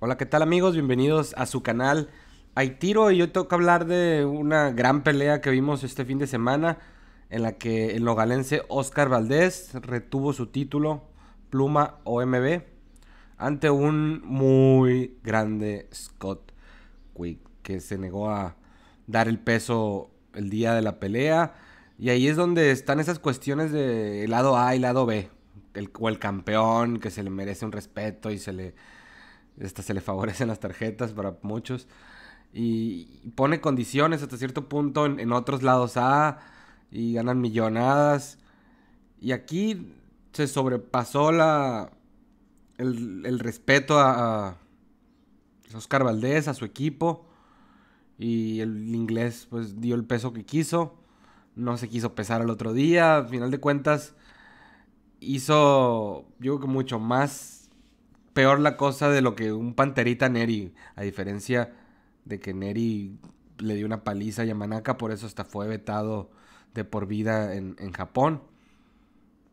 Hola, ¿qué tal amigos? Bienvenidos a su canal Hay Tiro y hoy toca hablar de una gran pelea que vimos este fin de semana en la que el nogalense Oscar Valdés retuvo su título Pluma OMB ante un muy grande Scott Quick que se negó a dar el peso el día de la pelea y ahí es donde están esas cuestiones de lado A y lado B el, o el campeón que se le merece un respeto y se le esta se le favorecen las tarjetas para muchos. Y pone condiciones hasta cierto punto en, otros lados A. Y ganan millonadas. Y aquí se sobrepasó la, el, respeto a, Oscar Valdés, a su equipo. Y el inglés pues dio el peso que quiso. No se quiso pesar al otro día. Al final de cuentas hizo yo creo que mucho más peor la cosa de lo que un panterita Neri. A diferencia de que Neri le dio una paliza a Yamanaka, por eso hasta fue vetado de por vida en, Japón.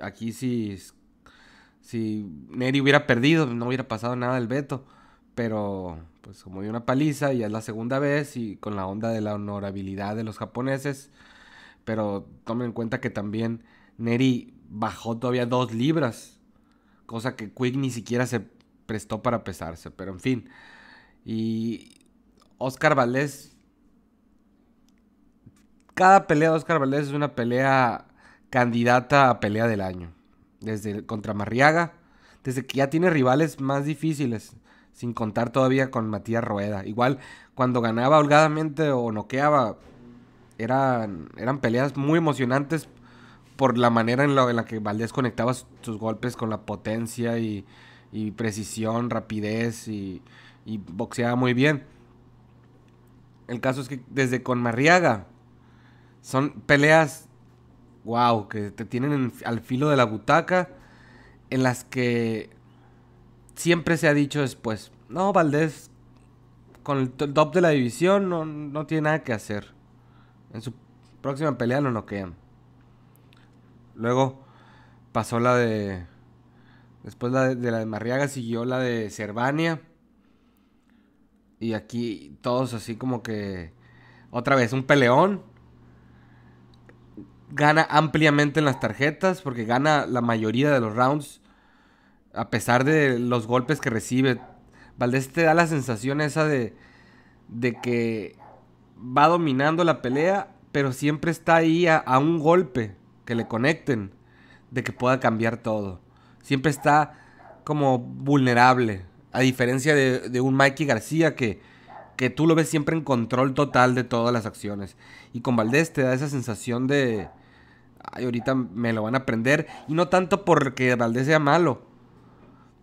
Aquí si, si Neri hubiera perdido, no hubiera pasado nada del veto. Pero pues como dio una paliza, ya es la segunda vez y con la onda de la honorabilidad de los japoneses. Pero tomen en cuenta que también Neri bajó todavía dos libras. Cosa que Quick ni siquiera se prestó para pesarse, pero en fin. Y Oscar Valdés. Cada pelea de Oscar Valdés es una pelea candidata a pelea del año. Desde contra Marriaga, desde que ya tiene rivales más difíciles, sin contar todavía con Matías Rueda. Igual cuando ganaba holgadamente o noqueaba, eran, eran peleas muy emocionantes por la manera en en la que Valdés conectaba sus golpes con la potencia y, y precisión, rapidez y, y boxeaba muy bien. El caso es que desde con Marriaga son peleas, wow, que te tienen al filo de la butaca, en las que siempre se ha dicho después, no, Valdés con el top de la división no, no tiene nada que hacer. En su próxima pelea lo noquean. Luego pasó la de Después de, la de Marriaga siguió la de Cervania. Y aquí todos así como que. Otra vez, un peleón. Gana ampliamente en las tarjetas porque gana la mayoría de los rounds. A pesar de los golpes que recibe. Valdés te da la sensación esa de, de que va dominando la pelea, pero siempre está ahí a un golpe que le conecten, de que pueda cambiar todo siempre está como vulnerable. A diferencia de, un Mikey García que, tú lo ves siempre en control total de todas las acciones. Y con Valdés te da esa sensación de, ay, ahorita me lo van a aprender. Y no tanto porque Valdés sea malo,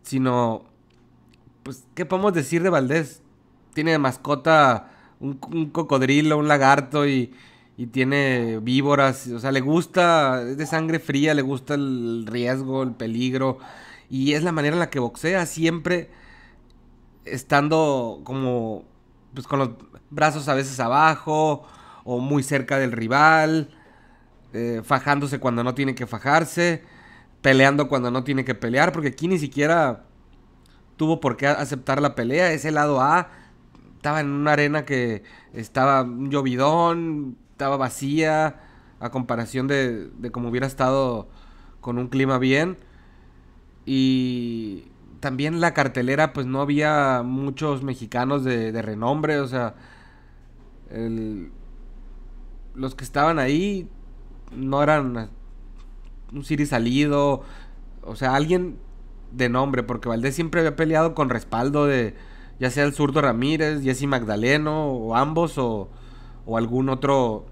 sino, pues, ¿qué podemos decir de Valdés? Tiene de mascota un cocodrilo, un lagarto y y tiene víboras, o sea, le gusta, es de sangre fría, le gusta el riesgo, el peligro, y es la manera en la que boxea, siempre estando como, pues con los brazos a veces abajo, o muy cerca del rival, eh, fajándose cuando no tiene que fajarse, peleando cuando no tiene que pelear, porque aquí ni siquiera tuvo por qué aceptar la pelea, ese lado A. Estaba en una arena que estaba un llovidón, estaba vacía a comparación de, de como hubiera estado con un clima bien. Y también la cartelera, pues no había muchos mexicanos de, de renombre, o sea, el, los que estaban ahí no eran un Siri salido, o sea, alguien de nombre, porque Valdés siempre había peleado con respaldo de ya sea el zurdo Ramírez, Jesse Magdaleno, o ambos, o, o algún otro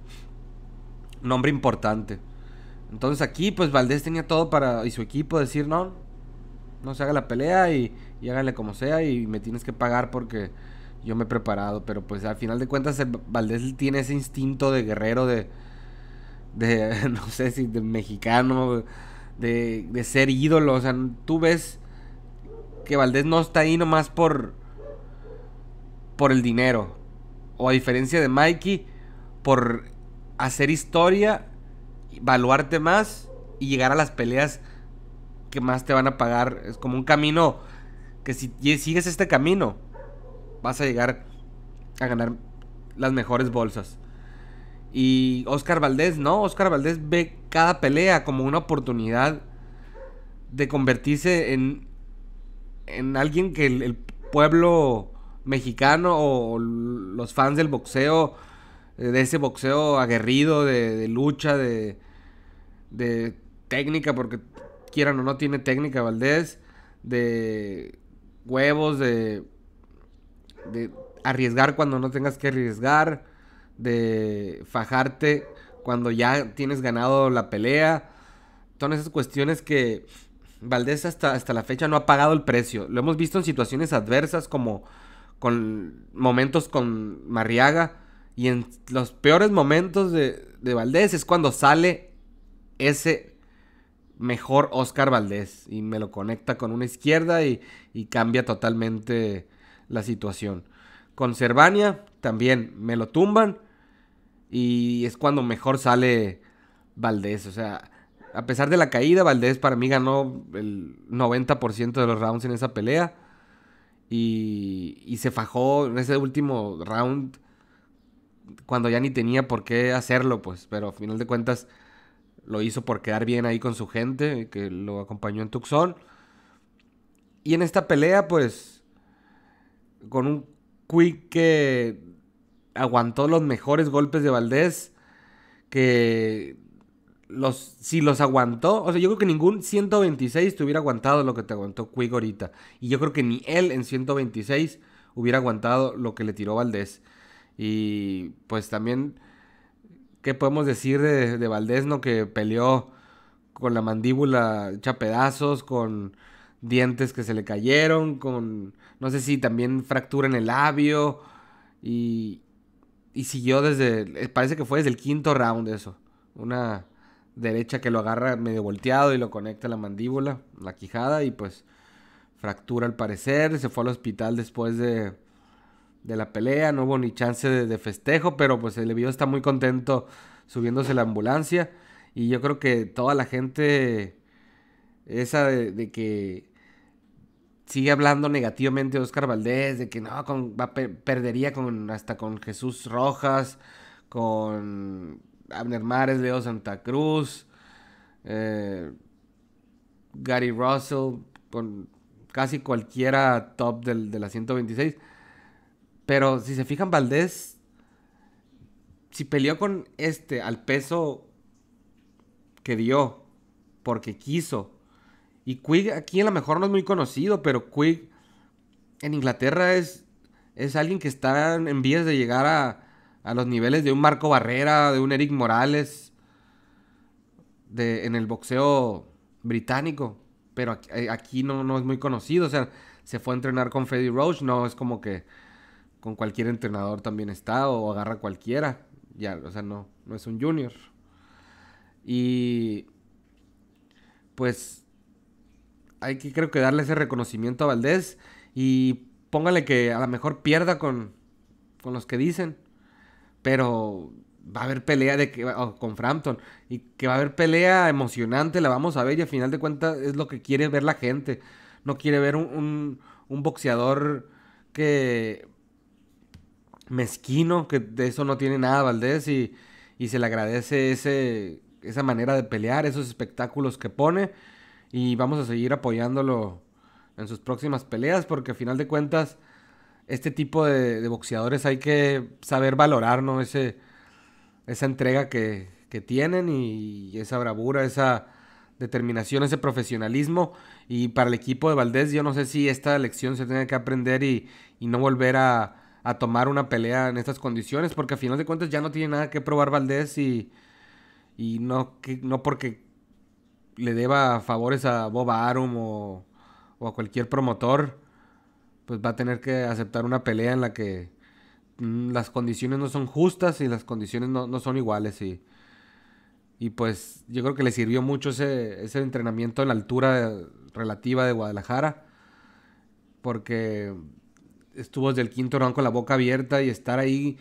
nombre importante. Entonces aquí pues Valdés tenía todo para y su equipo decir no, no se haga la pelea y, y háganle como sea y me tienes que pagar porque yo me he preparado. Pero pues al final de cuentas eh, Valdés tiene ese instinto de guerrero, de, no sé si de mexicano, de, de ser ídolo. O sea, tú ves que Valdés no está ahí nomás por, por el dinero o a diferencia de Mikey, por hacer historia, valuarte más y llegar a las peleas que más te van a pagar. Es como un camino que si sigues este camino, vas a llegar a ganar las mejores bolsas. Y Oscar Valdés, no, Oscar Valdés ve cada pelea como una oportunidad de convertirse en, en alguien que el pueblo mexicano o, los fans del boxeo, eh, de ese boxeo aguerrido, de, lucha, de, técnica, porque quieran o no tiene técnica Valdés, de huevos, de, de arriesgar cuando no tengas que arriesgar, de fajarte cuando ya tienes ganado la pelea. Son esas cuestiones que Valdés hasta, hasta la fecha no ha pagado el precio. Lo hemos visto en situaciones adversas como con momentos con Marriaga. Y en los peores momentos de, Valdés es cuando sale ese mejor Oscar Valdés y me lo conecta con una izquierda y, y cambia totalmente la situación. Con Cervania también me lo tumban y es cuando mejor sale Valdés. O sea, a pesar de la caída, Valdés para mí ganó el 90% de los rounds en esa pelea. Y, se fajó en ese último round cuando ya ni tenía por qué hacerlo, pues. Pero a final de cuentas lo hizo por quedar bien ahí con su gente, que lo acompañó en Tucson. Y en esta pelea, pues, con un Quick que aguantó los mejores golpes de Valdés, que si los aguantó, o sea, yo creo que ningún 126 te hubiera aguantado lo que te aguantó Cuigorita Y yo creo que ni él en 126 hubiera aguantado lo que le tiró Valdés. Y pues también, ¿qué podemos decir de, de Valdés, no? Que peleó con la mandíbula hecha pedazos, con dientes que se le cayeron, con, no sé si también fractura en el labio. Y, y siguió desde, eh, parece que fue desde el quinto round eso. Una derecha que lo agarra medio volteado y lo conecta a la mandíbula, la quijada, y pues fractura al parecer. Se fue al hospital después de, de la pelea, no hubo ni chance de, festejo, pero pues el vio está muy contento subiéndose la ambulancia. Y yo creo que toda la gente, esa de, que sigue hablando negativamente de Oscar Valdés, de que no, va, perdería con, hasta con Jesús Rojas, con Abner Mares, Leo Santa Cruz, eh, Gary Russell, con casi cualquiera top del, de la 126. Pero si se fijan, Valdés, si peleó con este al peso que dio, porque quiso. Y Quig aquí a lo mejor no es muy conocido, pero Quig en Inglaterra es, es alguien que está en vías de llegar a, a los niveles de un Marco Barrera, de un Eric Morales, de, en el boxeo británico. Pero aquí, eh, no, es muy conocido. O sea, se fue a entrenar con Freddy Roach. No es como que con cualquier entrenador también está o agarra cualquiera. Ya, o sea, no, no es un junior. Y pues hay que creo que darle ese reconocimiento a Valdés y póngale que a lo mejor pierda con, con los que dicen pero va a haber pelea de oh, con Frampton y que va a haber pelea emocionante, la vamos a ver y al final de cuentas es lo que quiere ver la gente. No quiere ver un, un, boxeador que mezquino, que de eso no tiene nada Valdés y, se le agradece esa manera de pelear, esos espectáculos que pone y vamos a seguir apoyándolo en sus próximas peleas porque al final de cuentas este tipo de, boxeadores hay que saber valorar, ¿no? esa entrega que, tienen y, esa bravura, esa determinación, ese profesionalismo. Y para el equipo de Valdés, yo no sé si esta lección se tiene que aprender y, no volver a, tomar una pelea en estas condiciones, porque a final de cuentas ya no tiene nada que probar Valdés y, no, no porque le deba favores a Bob Arum o, o a cualquier promotor pues va a tener que aceptar una pelea en la que mm, las condiciones no son justas y las condiciones no, son iguales. Y, pues yo creo que le sirvió mucho ese, entrenamiento en la altura relativa de Guadalajara, porque estuvo desde el quinto round con la boca abierta y estar ahí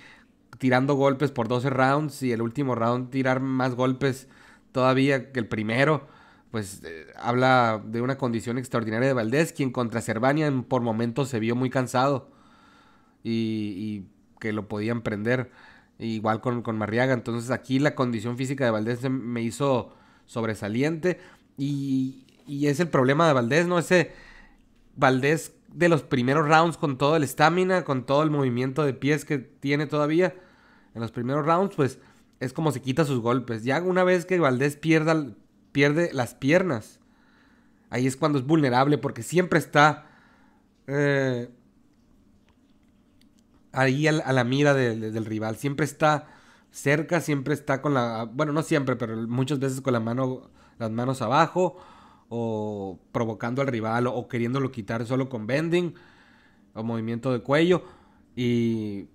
tirando golpes por 12 rounds y el último round tirar más golpes todavía que el primero pues eh, habla de una condición extraordinaria de Valdés, quien contra Cervania por momentos se vio muy cansado y, que lo podían prender, igual con, con, Marriaga. Entonces aquí la condición física de Valdés me hizo sobresaliente y, y es el problema de Valdés, ¿no? Ese Valdés de los primeros rounds con todo el estamina, con todo el movimiento de pies que tiene todavía en los primeros rounds, pues es como se quita sus golpes. Ya una vez que Valdés pierda, pierde las piernas. Ahí es cuando es vulnerable porque siempre está eh, ahí a, la mira del rival. Siempre está cerca, siempre está con la... Bueno, no siempre, pero muchas veces con la mano, las manos abajo o provocando al rival o, queriéndolo quitar solo con bending o movimiento de cuello. Y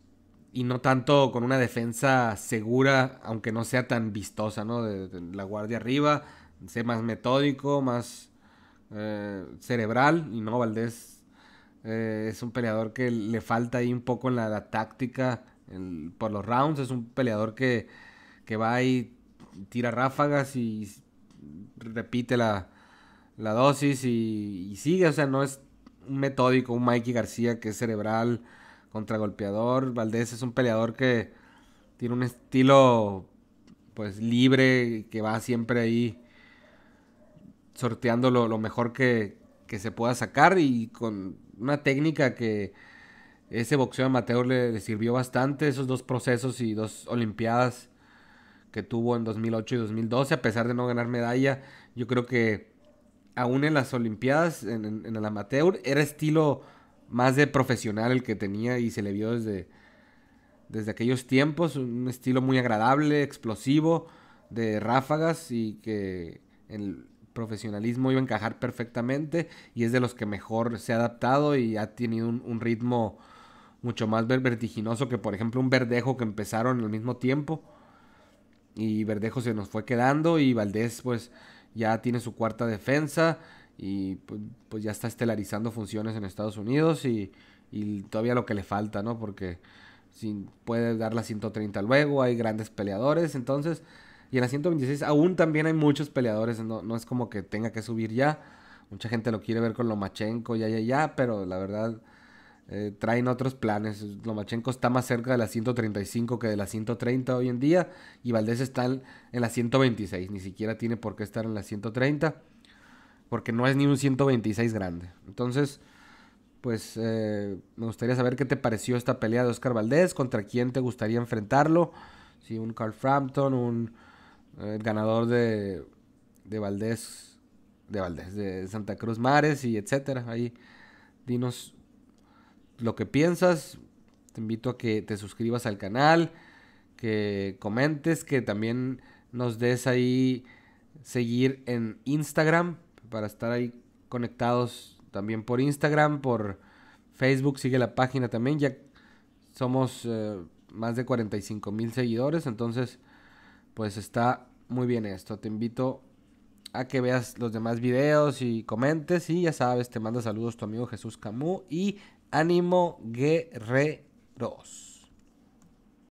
no tanto con una defensa segura, aunque no sea tan vistosa, ¿no? de la guardia arriba, más metódico, más eh, cerebral. Y no, Valdés eh, es un peleador que le falta ahí un poco en la, táctica por los rounds. Es un peleador que, va y tira ráfagas y repite la, dosis y, y, sigue. O sea, no es un metódico, un Mikey García que es cerebral, contragolpeador. Valdés es un peleador que tiene un estilo pues libre, que va siempre ahí sorteando lo, mejor que, que, se pueda sacar y con una técnica que ese boxeo amateur le, le sirvió bastante, esos dos procesos y dos Olimpiadas que tuvo en 2008 y 2012, a pesar de no ganar medalla, yo creo que aún en las Olimpiadas, en, el amateur, era estilo más de profesional el que tenía y se le vio desde, desde aquellos tiempos, un estilo muy agradable, explosivo, de ráfagas y que en, profesionalismo iba a encajar perfectamente y es de los que mejor se ha adaptado y ha tenido un, ritmo mucho más vertiginoso que por ejemplo un Verdejo que empezaron al mismo tiempo y Verdejo se nos fue quedando y Valdés pues ya tiene su cuarta defensa y pues, pues ya está estelarizando funciones en Estados Unidos y, todavía lo que le falta, ¿no? Porque sin, puede dar la 130 luego, hay grandes peleadores, entonces y en la 126 aún también hay muchos peleadores, no, no es como que tenga que subir ya. Mucha gente lo quiere ver con Lomachenko, ya, ya, ya, pero la verdad eh, traen otros planes. Lomachenko está más cerca de la 135 que de la 130 hoy en día y Valdés está en, la 126, ni siquiera tiene por qué estar en la 130 porque no es ni un 126 grande. Entonces, pues eh, me gustaría saber qué te pareció esta pelea de Oscar Valdés, contra quién te gustaría enfrentarlo, si un Carl Frampton, un el ganador de, de Valdés, de Valdés, de Santa Cruz Mares y etcétera. Ahí dinos lo que piensas. Te invito a que te suscribas al canal, que comentes, que también nos des ahí seguir en Instagram para estar ahí conectados también por Instagram, por Facebook, sigue la página también. Ya somos eh, más de 45 mil seguidores, entonces pues está muy bien esto. Te invito a que veas los demás videos y comentes. Y ya sabes, te manda saludos tu amigo Jesús Camus y Ánimo Guerreros.